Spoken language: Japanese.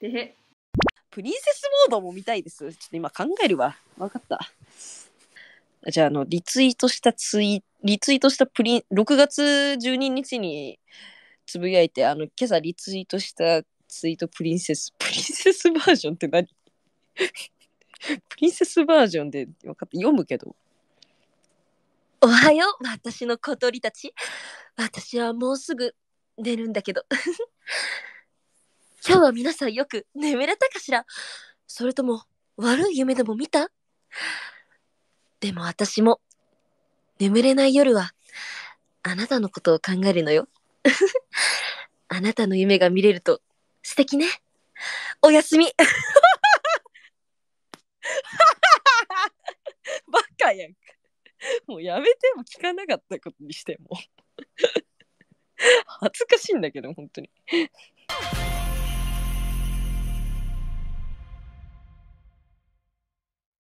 でプリンセスモードも見たいです。ちょっと今考えるわ。わかった。じゃあ、あの、リツイートしたツイ、リツイートしたプリン、6月12日につぶやいて、あの、今朝リツイートしたツイートプリンセス、プリンセスバージョンって何 プリンセスバージョンで分かった読むけど。おはよう、私の小鳥たち。私はもうすぐ寝るんだけど。今日は皆さんよく眠れたかしらそれとも悪い夢でも見たでも私も眠れない夜はあなたのことを考えるのよ。あなたの夢が見れると素敵ね。おやすみ。バカやんか。もうやめても聞かなかったことにしても。恥ずかしいんだけど、本当に。